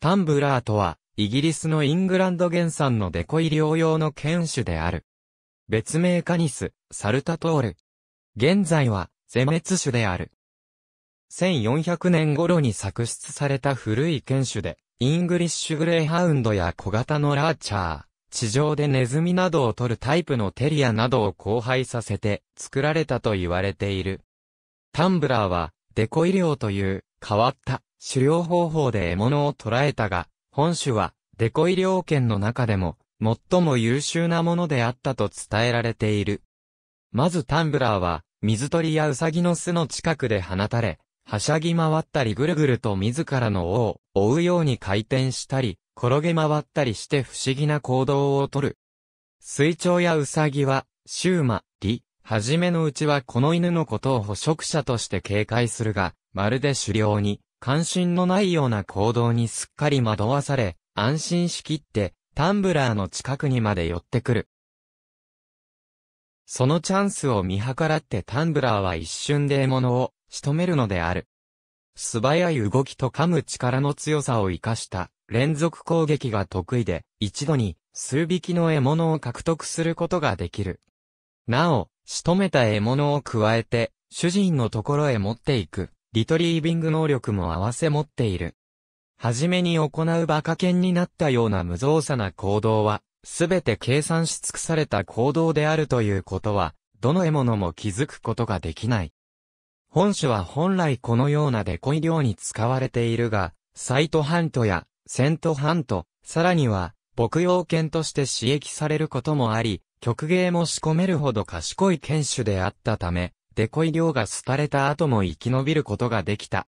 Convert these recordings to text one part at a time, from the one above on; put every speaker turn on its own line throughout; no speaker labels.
タンブラーとは、イギリスのイングランド原産のデコイ療用の犬種である。別名カニス、サルタトール。現在は、絶滅種である。1400年頃に作出された古い犬種で、イングリッシュグレーハウンドや小型のラーチャー、地上でネズミなどを取るタイプのテリアなどを交配させて作られたと言われている。タンブラーは、デコ医療という変わった狩猟方法で獲物を捕らえたが、本種は、デコイ猟犬の中でも、最も優秀なものであったと伝えられている。まずタンブラーは、水鳥やウサギの巣の近くで放たれ、はしゃぎ回ったりぐるぐると自らの尾を追うように回転したり、転げ回ったりして不思議な行動をとる。水鳥やウサギは、シューマ、リ、はじめのうちはこの犬のことを捕食者として警戒するが、まるで狩猟に関心のないような行動にすっかり惑わされ、安心しきって、タンブラーの近くにまで寄ってくる。そのチャンスを見計らってタンブラーは一瞬で獲物を仕留めるのである。素早い動きと噛む力の強さを活かした連続攻撃が得意で、一度に数匹の獲物を獲得することができる。なお、仕留めた獲物を加えて、主人のところへ持っていく。リトリービング能力も合わせ持っている。はじめに行う馬鹿犬になったような無造作な行動は、すべて計算し尽くされた行動であるということは、どの獲物も気づくことができない。本種は本来このようなデコイ漁に使われているが、サイトハントやセントハント、さらには、牧羊犬として刺激されることもあり、曲芸も仕込めるほど賢い犬種であったため、デコイ漁が廃れた後も生き延びることができた。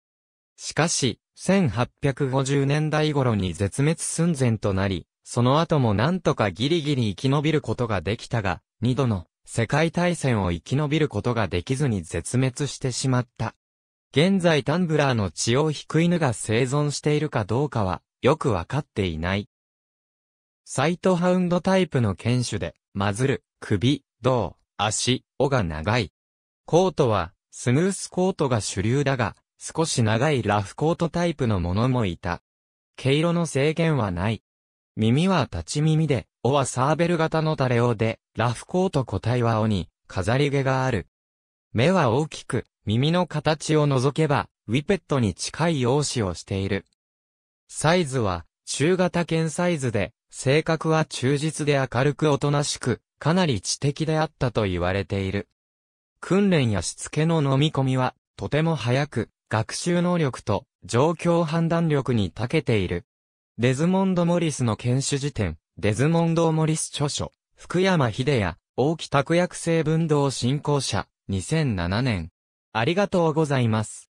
しかし、1850年代頃に絶滅寸前となり、その後もなんとかギリギリ生き延びることができたが、二度の世界大戦を生き延びることができずに絶滅してしまった。現在タンブラーの血を引く犬が生存しているかどうかは、よくわかっていない。サイトハウンドタイプの犬種で、マズル、首、胴、足、尾が長い。コートは、スムースコートが主流だが、少し長いラフコートタイプのものもいた。毛色の制限はない。耳は立ち耳で、尾はサーベル型の垂レオで、ラフコート個体は尾に、飾り毛がある。目は大きく、耳の形を除けば、ウィペットに近い容姿をしている。サイズは、中型犬サイズで、性格は忠実で明るくおとなしく、かなり知的であったと言われている。訓練やしつけの飲み込みは、とても早く、学習能力と状況判断力に長けている。デズモンド・モリスの研修辞典、デズモンド・モリス著書、福山秀也、大木拓薬成分道振興者、2007年。ありがとうございます。